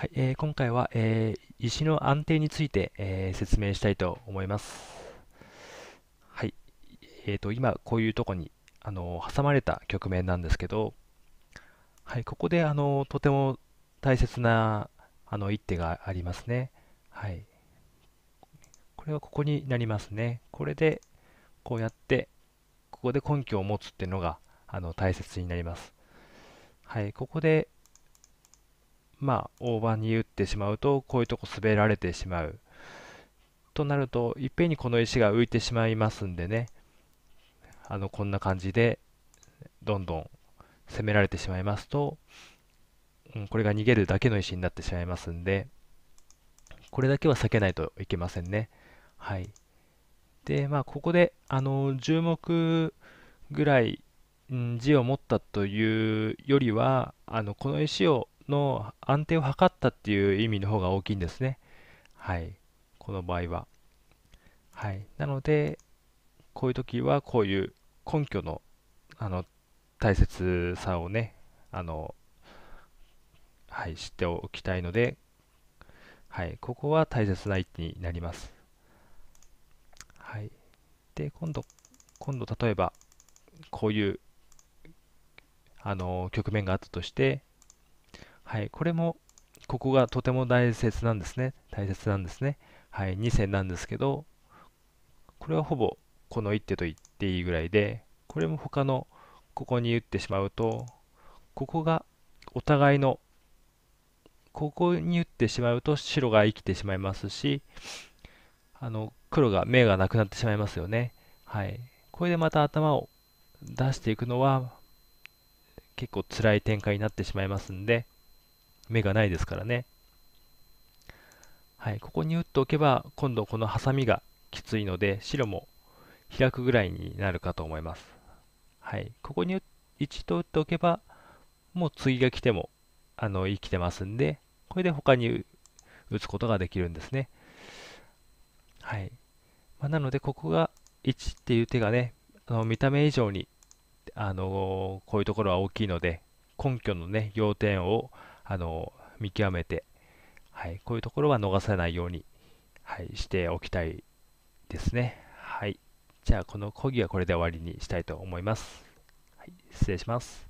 はい、えー、今回は、えー、石の安定について、えー、説明したいと思います。はい、えーと、今こういうとこにあの挟まれた局面なんですけど、はい、ここであのとても大切なあの一手がありますね。はい、これはここになりますね。これでこうやってここで根拠を持つっていうのがあの大切になります。はい、ここでまあ、大盤に打ってしまうと、こういうとこ滑られてしまう。となると、いっぺんにこの石が浮いてしまいますんでね、あの、こんな感じで、どんどん攻められてしまいますと、うん、これが逃げるだけの石になってしまいますんで、これだけは避けないといけませんね。はい。で、まあ、ここで、あの、10目ぐらい、地字を持ったというよりは、あの、この石をの安定を図ったっていう意味の方が大きいんですね。はい。この場合は。はい。なので、こういう時はこういう根拠のあの大切さをね、あの、はい、知っておきたいので、はい、ここは大切な一手になります。はい。で、今度、今度例えば、こういう、あの、局面があったとして、はい、これも、ここがとても大切なんですね。大切なんですね。はい、2線なんですけど、これはほぼこの一手と言っていいぐらいで、これも他のここに打ってしまうと、ここがお互いの、ここに打ってしまうと白が生きてしまいますし、あの、黒が目がなくなってしまいますよね。はい。これでまた頭を出していくのは結構辛い展開になってしまいますんで、目がないですからね。はい、ここに打っておけば今度このハサミがきついので白も開くぐらいになるかと思います。はい、ここに一度打っておけばもう次が来てもあの生きてますんでこれで他に打つことができるんですね。はい。まあ、なので、ここが1っていう手がね、あの見た目以上に、あのー、こういうところは大きいので、根拠のね、要点をあの、見極めて、はい、こういうところは逃さないように、はい、しておきたいですね。はい。じゃあ、この講義はこれで終わりにしたいと思います。はい、失礼します。